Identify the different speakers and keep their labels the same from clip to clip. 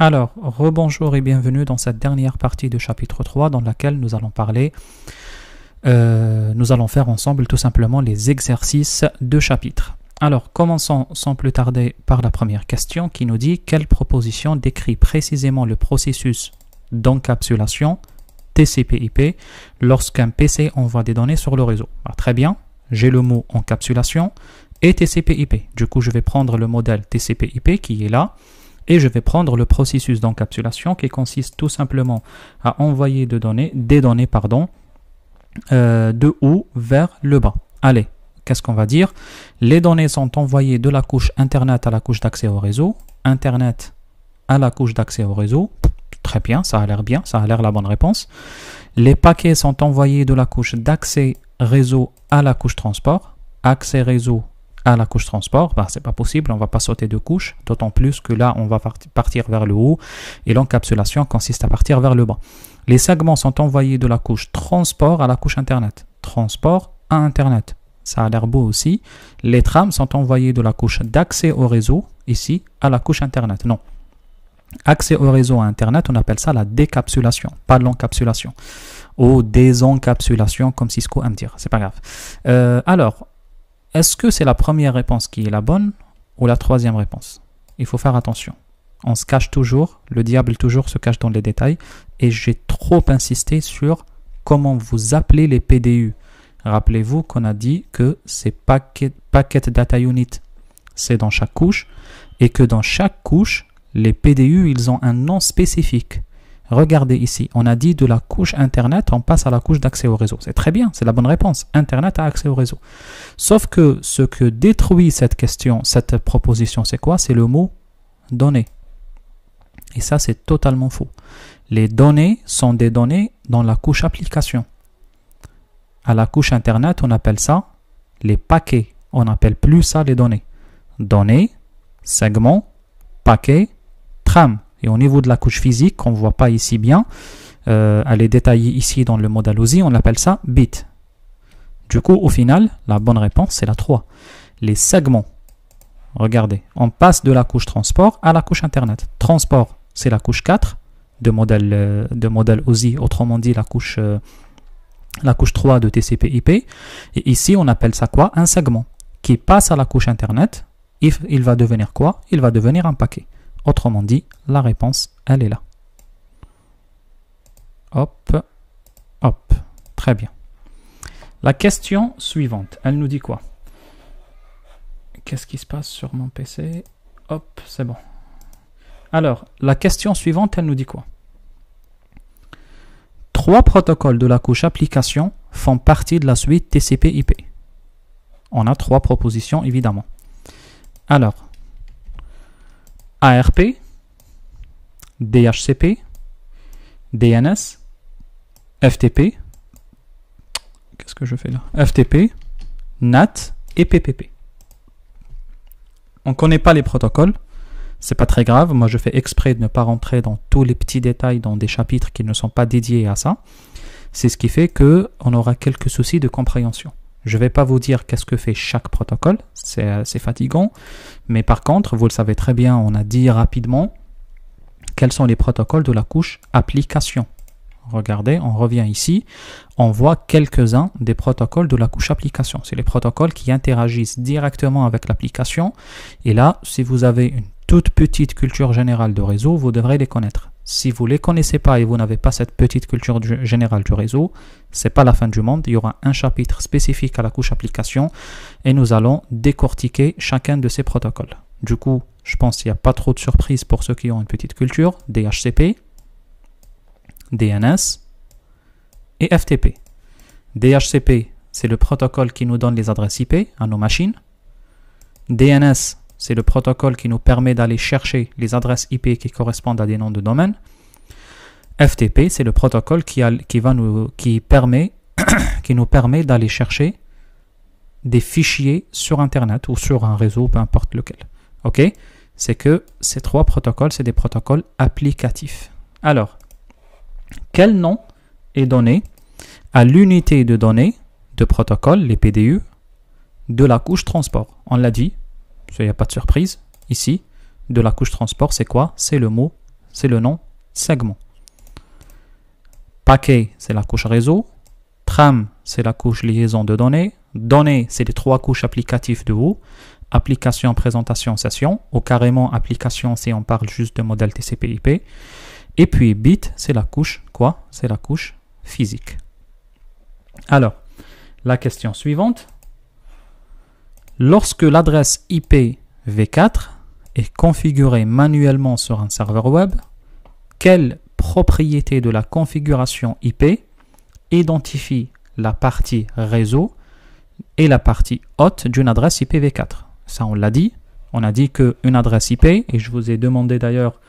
Speaker 1: Alors, rebonjour et bienvenue dans cette dernière partie de chapitre 3 dans laquelle nous allons parler, euh, nous allons faire ensemble tout simplement les exercices de chapitre. Alors, commençons sans plus tarder par la première question qui nous dit quelle proposition décrit précisément le processus d'encapsulation TCP/IP lorsqu'un PC envoie des données sur le réseau. Ah, très bien, j'ai le mot encapsulation et TCP/IP. Du coup, je vais prendre le modèle TCP/IP qui est là. Et je vais prendre le processus d'encapsulation qui consiste tout simplement à envoyer données, des données pardon, euh, de haut vers le bas. Allez, qu'est-ce qu'on va dire Les données sont envoyées de la couche Internet à la couche d'accès au réseau, Internet à la couche d'accès au réseau. Très bien, ça a l'air bien, ça a l'air la bonne réponse. Les paquets sont envoyés de la couche d'accès réseau à la couche transport, accès réseau la couche transport, bah, c'est pas possible, on va pas sauter de couche, d'autant plus que là on va partir vers le haut et l'encapsulation consiste à partir vers le bas. Les segments sont envoyés de la couche transport à la couche internet, transport à internet. Ça a l'air beau aussi. Les trams sont envoyés de la couche d'accès au réseau ici à la couche internet. Non. Accès au réseau à internet, on appelle ça la décapsulation, pas l'encapsulation ou désencapsulation comme Cisco aime dire, c'est pas grave. Euh, alors, est-ce que c'est la première réponse qui est la bonne ou la troisième réponse Il faut faire attention. On se cache toujours, le diable toujours se cache dans les détails, et j'ai trop insisté sur comment vous appelez les PDU. Rappelez-vous qu'on a dit que c'est packet, data unit, c'est dans chaque couche, et que dans chaque couche, les PDU, ils ont un nom spécifique. Regardez ici, on a dit de la couche Internet, on passe à la couche d'accès au réseau. C'est très bien, c'est la bonne réponse. Internet a accès au réseau. Sauf que ce que détruit cette question, cette proposition, c'est quoi C'est le mot données. Et ça, c'est totalement faux. Les données sont des données dans la couche application. À la couche Internet, on appelle ça les paquets. On n'appelle plus ça les données. Données, segments, paquets, trames. Et au niveau de la couche physique, qu'on ne voit pas ici bien, euh, elle est détaillée ici dans le modèle OSI, on appelle ça bit. Du coup, au final, la bonne réponse, c'est la 3. Les segments. Regardez, on passe de la couche transport à la couche Internet. Transport, c'est la couche 4 de modèle, euh, de modèle OSI, autrement dit la couche, euh, la couche 3 de TCP/IP. Et ici, on appelle ça quoi Un segment qui passe à la couche Internet. il va devenir quoi Il va devenir un paquet. Autrement dit, la réponse, elle est là. Hop, hop. Très bien. La question suivante, elle nous dit quoi Qu'est-ce qui se passe sur mon PC Hop, c'est bon. Alors, la question suivante, elle nous dit quoi Trois protocoles de la couche application font partie de la suite TCP/IP. On a trois propositions, évidemment. Alors, ARP, DHCP, DNS, FTP, qu'est-ce que je fais là FTP, NAT et PPP. On ne connaît pas les protocoles, c'est pas très grave. Moi, je fais exprès de ne pas rentrer dans tous les petits détails dans des chapitres qui ne sont pas dédiés à ça. C'est ce qui fait que on aura quelques soucis de compréhension. Je ne vais pas vous dire qu'est-ce que fait chaque protocole, c'est fatigant, mais par contre, vous le savez très bien, on a dit rapidement quels sont les protocoles de la couche application. Regardez, on revient ici, on voit quelques-uns des protocoles de la couche application. C'est les protocoles qui interagissent directement avec l'application. Et là, si vous avez une toute petite culture générale de réseau, vous devrez les connaître. Si vous ne les connaissez pas et vous n'avez pas cette petite culture générale du réseau, c'est pas la fin du monde. Il y aura un chapitre spécifique à la couche application et nous allons décortiquer chacun de ces protocoles. Du coup, je pense qu'il n'y a pas trop de surprises pour ceux qui ont une petite culture. DHCP, DNS et FTP. DHCP, c'est le protocole qui nous donne les adresses IP à nos machines. DNS, c'est le protocole qui nous permet d'aller chercher les adresses IP qui correspondent à des noms de domaine. FTP, c'est le protocole qui, va nous, qui, permet, qui nous permet d'aller chercher des fichiers sur Internet ou sur un réseau, peu importe lequel. OK C'est que ces trois protocoles, c'est des protocoles applicatifs. Alors, quel nom est donné à l'unité de données de protocole, les PDU, de la couche transport On l'a dit, il n'y a pas de surprise. Ici, de la couche transport, c'est quoi C'est le mot, c'est le nom segment. Paquet, c'est la couche réseau. Tram, c'est la couche liaison de données. Données, c'est les trois couches applicatives de haut. Application, présentation, session. Ou carrément application si on parle juste de modèle TCP/IP. Et puis bit, c'est la couche quoi C'est la couche physique. Alors, la question suivante. Lorsque l'adresse ipv 4 est configurée manuellement sur un serveur web, quelle propriété de la configuration IP identifie la partie réseau et la partie hôte d'une adresse IPv4 Ça, on l'a dit. On a dit qu'une adresse IP, et je vous ai demandé d'ailleurs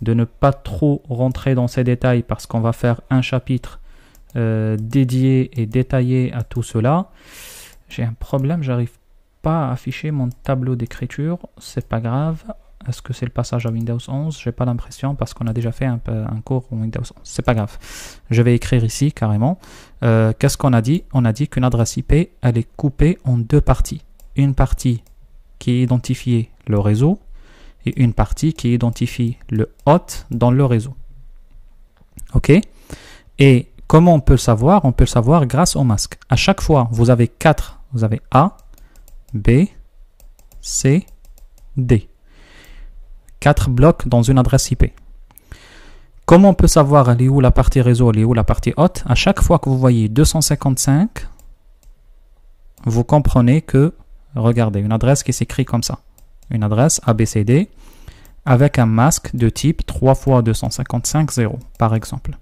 Speaker 1: de ne pas trop rentrer dans ces détails parce qu'on va faire un chapitre euh, dédié et détaillé à tout cela. J'ai un problème, j'arrive pas afficher mon tableau d'écriture, c'est pas grave. Est-ce que c'est le passage à Windows 11 J'ai pas l'impression parce qu'on a déjà fait un, un cours Windows 11. C'est pas grave. Je vais écrire ici carrément. Euh, qu'est-ce qu'on a dit On a dit, qu'une adresse IP, elle est coupée en deux parties. Une partie qui identifie le réseau et une partie qui identifie le hôte dans le réseau. OK Et comment on peut le savoir On peut le savoir grâce au masque. À chaque fois, vous avez quatre vous avez A, B, C, D. Quatre blocs dans une adresse IP. Comment on peut savoir aller est où la partie réseau, elle est où la partie haute À chaque fois que vous voyez 255, vous comprenez que, regardez, une adresse qui s'écrit comme ça. Une adresse ABCD avec un masque de type 3 fois 255 0, par exemple.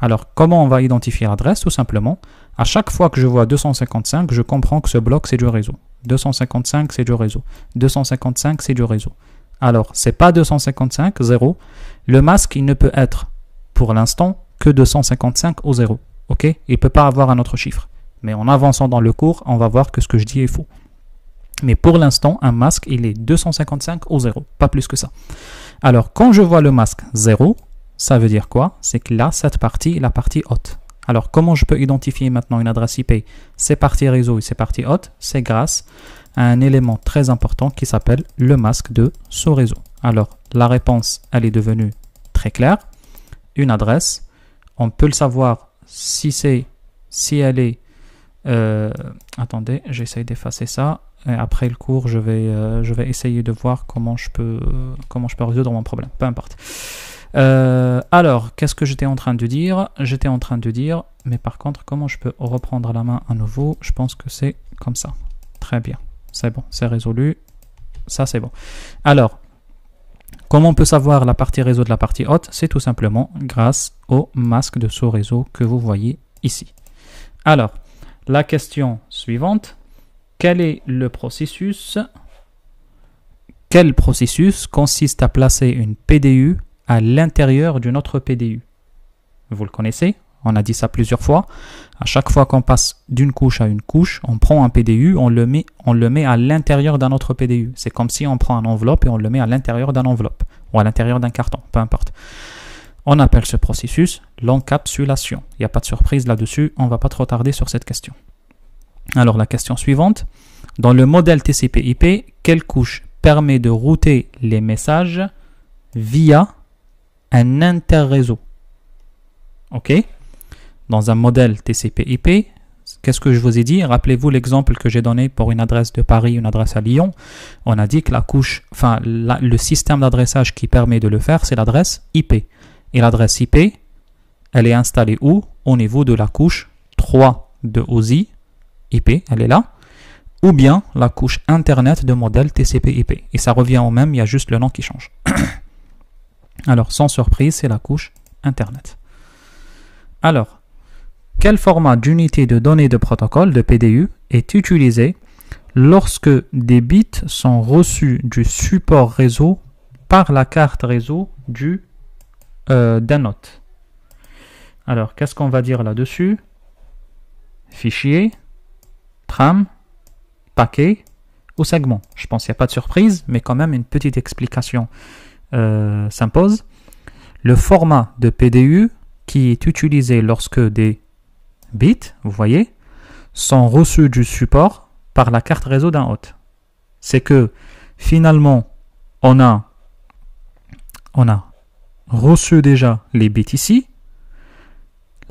Speaker 1: Alors, comment on va identifier l'adresse Tout simplement, à chaque fois que je vois 255, je comprends que ce bloc, c'est du réseau. 255, c'est du réseau. 255, c'est du réseau. Alors, c'est pas 255, 0. Le masque, il ne peut être, pour l'instant, que 255 au 0. OK Il ne peut pas avoir un autre chiffre. Mais en avançant dans le cours, on va voir que ce que je dis est faux. Mais pour l'instant, un masque, il est 255 au 0, pas plus que ça. Alors, quand je vois le masque 0, ça veut dire quoi C'est que là, cette partie la partie haute. Alors, comment je peux identifier maintenant une adresse IP C'est partie réseau et c'est partie hôte C'est grâce à un élément très important qui s'appelle le masque de sous réseau. Alors, la réponse, elle est devenue très claire. Une adresse, on peut le savoir si c'est, si elle est... Euh, attendez, j'essaye d'effacer ça. après le cours, je vais, euh, je vais essayer de voir comment je peux, comment je peux résoudre mon problème. Peu importe. Euh, alors, qu'est-ce que j'étais en train de dire J'étais en train de dire, mais par contre, comment je peux reprendre la main à nouveau Je pense que c'est comme ça. Très bien, c'est bon, c'est résolu. Ça, c'est bon. Alors, comment on peut savoir la partie réseau de la partie haute C'est tout simplement grâce au masque de sous-réseau que vous voyez ici. Alors, la question suivante, quel est le processus Quel processus consiste à placer une PDU à l'intérieur d'une autre PDU. Vous le connaissez, on a dit ça plusieurs fois. À chaque fois qu'on passe d'une couche à une couche, on prend un PDU, on le met, on le met à l'intérieur d'un autre PDU. C'est comme si on prend un enveloppe et on le met à l'intérieur d'un enveloppe ou à l'intérieur d'un carton, peu importe. On appelle ce processus l'encapsulation. Il n'y a pas de surprise là-dessus, on ne va pas trop tarder sur cette question. Alors la question suivante, dans le modèle TCP/IP, quelle couche permet de router les messages via un interréseau. OK Dans un modèle TCP/IP, qu'est-ce que je vous ai dit Rappelez-vous l'exemple que j'ai donné pour une adresse de Paris, une adresse à Lyon. On a dit que la couche, enfin, le système d'adressage qui permet de le faire, c'est l'adresse IP. Et l'adresse IP, elle est installée où Au niveau de la couche 3 de OSI IP, elle est là. Ou bien la couche Internet de modèle TCP/IP. Et ça revient au même, il y a juste le nom qui change. Alors, sans surprise, c'est la couche Internet. Alors, quel format d'unité de données de protocole, de PDU, est utilisé lorsque des bits sont reçus du support réseau par la carte réseau du euh, d'un Alors, qu'est-ce qu'on va dire là-dessus Fichier, tram, paquet ou segment. Je pense qu'il n'y a pas de surprise, mais quand même une petite explication euh, s'impose. Le format de PDU qui est utilisé lorsque des bits, vous voyez, sont reçus du support par la carte réseau d'un hôte. C'est que finalement, on a, on a reçu déjà les bits ici.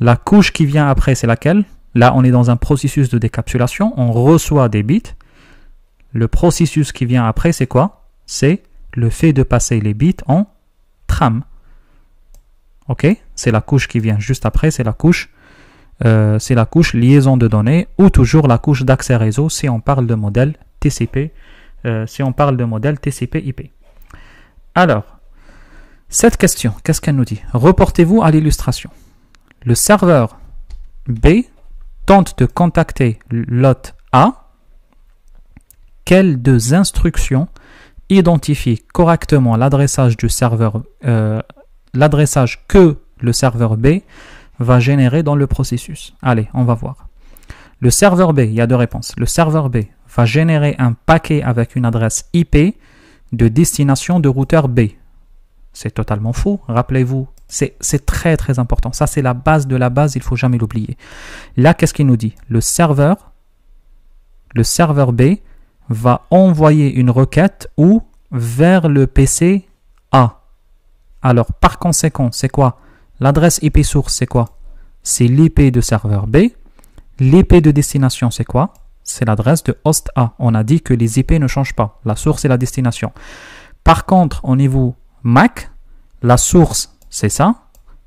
Speaker 1: La couche qui vient après, c'est laquelle Là, on est dans un processus de décapsulation. On reçoit des bits. Le processus qui vient après, c'est quoi C'est le fait de passer les bits en tram. Ok C'est la couche qui vient juste après, c'est la couche euh, c'est la couche liaison de données ou toujours la couche d'accès réseau si on parle de modèle TCP euh, si on parle de modèle TCP/IP. Alors, cette question, qu'est-ce qu'elle nous dit Reportez-vous à l'illustration. Le serveur B tente de contacter l'hôte A. Quelles deux instructions identifie correctement l'adressage du serveur, euh, l'adressage que le serveur B va générer dans le processus. Allez, on va voir. Le serveur B, il y a deux réponses. Le serveur B va générer un paquet avec une adresse IP de destination de routeur B. C'est totalement faux, rappelez-vous. C'est très très important. Ça, c'est la base de la base, il faut jamais l'oublier. Là, qu'est-ce qu'il nous dit Le serveur, le serveur B va envoyer une requête ou vers le PC A. Alors par conséquent, c'est quoi L'adresse IP source, c'est quoi C'est l'IP de serveur B. L'IP de destination, c'est quoi C'est l'adresse de host A. On a dit que les IP ne changent pas, la source et la destination. Par contre, au niveau Mac, la source, c'est ça.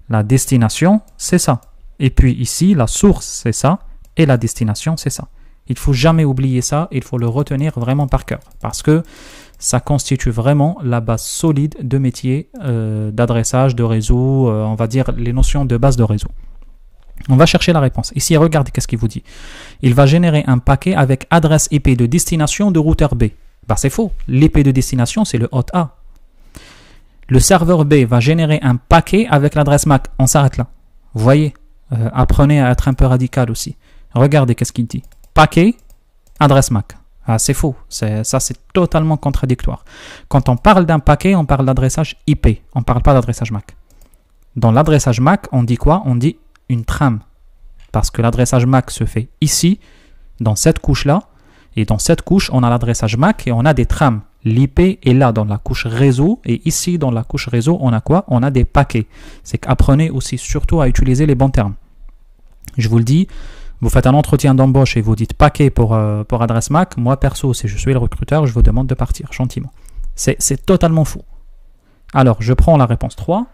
Speaker 1: La destination, c'est ça. Et puis ici, la source, c'est ça. Et la destination, c'est ça. Il faut jamais oublier ça, il faut le retenir vraiment par cœur parce que ça constitue vraiment la base solide de métier euh, d'adressage, de réseau, euh, on va dire les notions de base de réseau. On va chercher la réponse. Ici, regardez qu'est-ce qu'il vous dit. Il va générer un paquet avec adresse IP de destination de routeur B. Bah, c'est faux. L'IP de destination, c'est le hot A. Le serveur B va générer un paquet avec l'adresse MAC. On s'arrête là. Vous voyez, euh, apprenez à être un peu radical aussi. Regardez qu'est-ce qu'il dit paquet, adresse MAC. Ah, c'est faux, ça c'est totalement contradictoire. Quand on parle d'un paquet, on parle d'adressage IP, on ne parle pas d'adressage MAC. Dans l'adressage MAC, on dit quoi On dit une trame. Parce que l'adressage MAC se fait ici, dans cette couche-là, et dans cette couche, on a l'adressage MAC et on a des trames. L'IP est là dans la couche réseau et ici dans la couche réseau, on a quoi On a des paquets. C'est qu'apprenez aussi surtout à utiliser les bons termes. Je vous le dis, vous faites un entretien d'embauche et vous dites paquet pour, euh, pour adresse MAC, moi perso, si je suis le recruteur, je vous demande de partir gentiment. C'est totalement fou. Alors, je prends la réponse 3.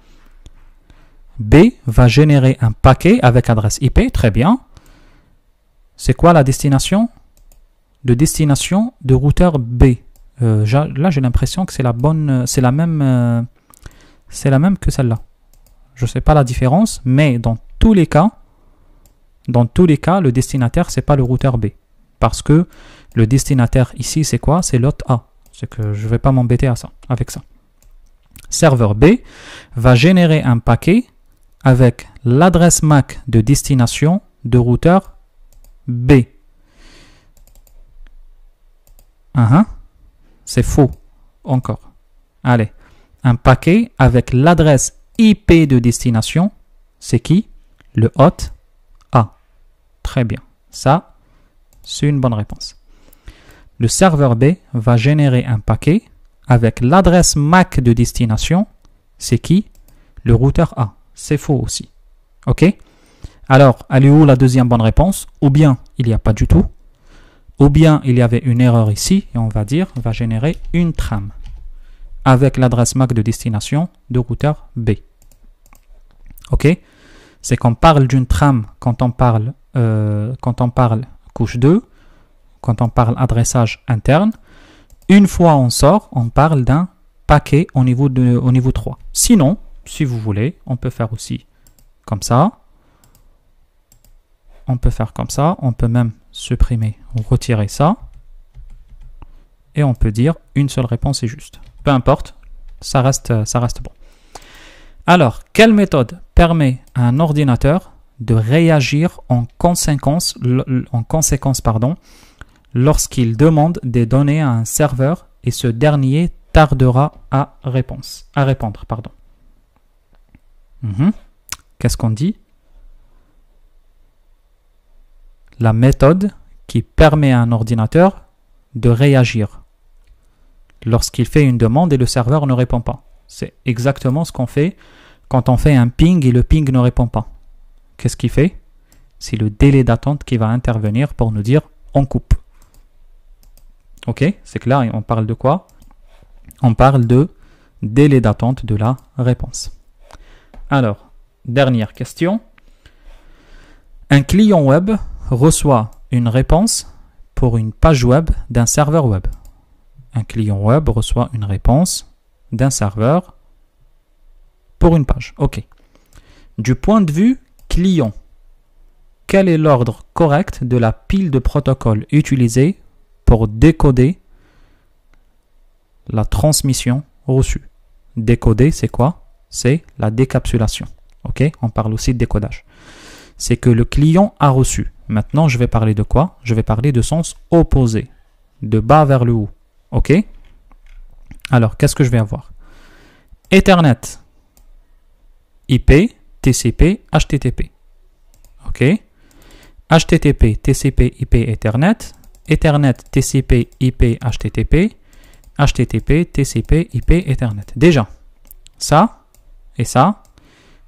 Speaker 1: B va générer un paquet avec adresse IP, très bien. C'est quoi la destination De destination de routeur B. Euh, là, j'ai l'impression que c'est la bonne, euh, c'est la même, c'est la même que celle-là. Je ne sais pas la différence, mais dans tous les cas, dans tous les cas, le destinataire, ce n'est pas le routeur B. Parce que le destinataire ici, c'est quoi C'est l'hôte A. C'est que je ne vais pas m'embêter ça, avec ça. Serveur B va générer un paquet avec l'adresse MAC de destination de routeur B. Uh-huh. C'est faux, encore. Allez, un paquet avec l'adresse IP de destination, c'est qui Le hôte Très bien. Ça, c'est une bonne réponse. Le serveur B va générer un paquet avec l'adresse MAC de destination. C'est qui Le routeur A. C'est faux aussi. OK Alors, allez où la deuxième bonne réponse Ou bien il n'y a pas du tout. Ou bien il y avait une erreur ici et on va dire va générer une trame avec l'adresse MAC de destination de routeur B. OK c'est qu'on parle d'une trame quand on parle, euh, quand on parle couche 2, quand on parle adressage interne. Une fois on sort, on parle d'un paquet au niveau, de, niveau 3. Sinon, si vous voulez, on peut faire aussi comme ça. On peut faire comme ça. On peut même supprimer ou retirer ça. Et on peut dire une seule réponse est juste. Peu importe, ça reste, ça reste bon. Alors, quelle méthode permet à un ordinateur de réagir en conséquence, en conséquence pardon, lorsqu'il demande des données à un serveur et ce dernier tardera à, réponse, à répondre. Pardon. Mhm. Qu'est-ce qu'on dit La méthode qui permet à un ordinateur de réagir lorsqu'il fait une demande et le serveur ne répond pas. C'est exactement ce qu'on fait quand on fait un ping et le ping ne répond pas. Qu'est-ce qu'il fait C'est le délai d'attente qui va intervenir pour nous dire on coupe. Ok, c'est clair, on parle de quoi On parle de délai d'attente de la réponse. Alors, dernière question. Un client web reçoit une réponse pour une page web d'un serveur web. Un client web reçoit une réponse d'un serveur pour une page. OK. Du point de vue client, quel est l'ordre correct de la pile de protocoles utilisée pour décoder la transmission reçue Décoder, c'est quoi C'est la décapsulation. OK On parle aussi de décodage. C'est que le client a reçu. Maintenant, je vais parler de quoi Je vais parler de sens opposé, de bas vers le haut. OK Alors, qu'est-ce que je vais avoir Ethernet, IP, TCP, HTTP. OK HTTP, TCP, IP, Ethernet. Ethernet, TCP, IP, HTTP. HTTP, TCP, IP, Ethernet. Déjà, ça et ça,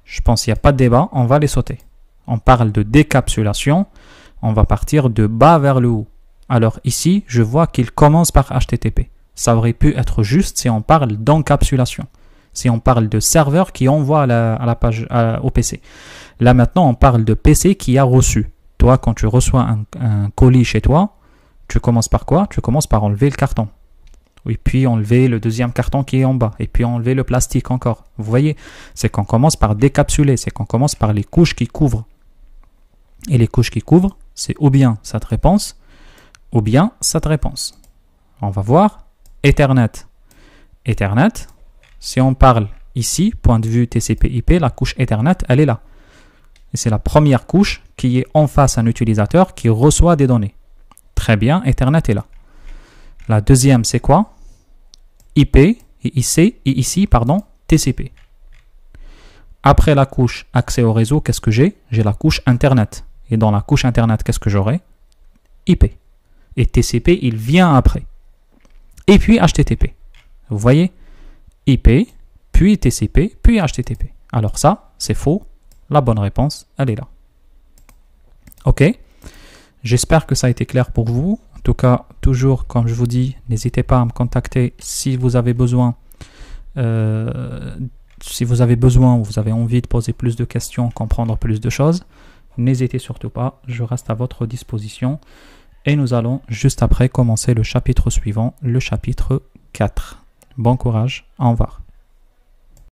Speaker 1: je pense qu'il n'y a pas de débat, on va les sauter. On parle de décapsulation, on va partir de bas vers le haut. Alors ici, je vois qu'il commence par HTTP. Ça aurait pu être juste si on parle d'encapsulation si on parle de serveur qui envoie à la, page, au PC. Là maintenant, on parle de PC qui a reçu. Toi, quand tu reçois un, colis chez toi, tu commences par quoi Tu commences par enlever le carton. Et puis enlever le deuxième carton qui est en bas. Et puis enlever le plastique encore. Vous voyez, c'est qu'on commence par décapsuler, c'est qu'on commence par les couches qui couvrent. Et les couches qui couvrent, c'est ou bien cette réponse, ou bien cette réponse. On va voir Ethernet. Ethernet, si on parle ici, point de vue TCP/IP, la couche Ethernet, elle est là. c'est la première couche qui est en face à un utilisateur qui reçoit des données. Très bien, Ethernet est là. La deuxième, c'est quoi IP et et ici, pardon, TCP. Après la couche accès au réseau, qu'est-ce que j'ai J'ai la couche Internet. Et dans la couche Internet, qu'est-ce que j'aurai IP. Et TCP, il vient après. Et puis HTTP. Vous voyez IP, puis TCP, puis HTTP. Alors ça, c'est faux. La bonne réponse, elle est là. Ok J'espère que ça a été clair pour vous. En tout cas, toujours, comme je vous dis, n'hésitez pas à me contacter si vous avez besoin. Euh, si vous avez besoin ou vous avez envie de poser plus de questions, comprendre plus de choses, n'hésitez surtout pas, je reste à votre disposition. Et nous allons juste après commencer le chapitre suivant, le chapitre 4. Bon courage, au revoir.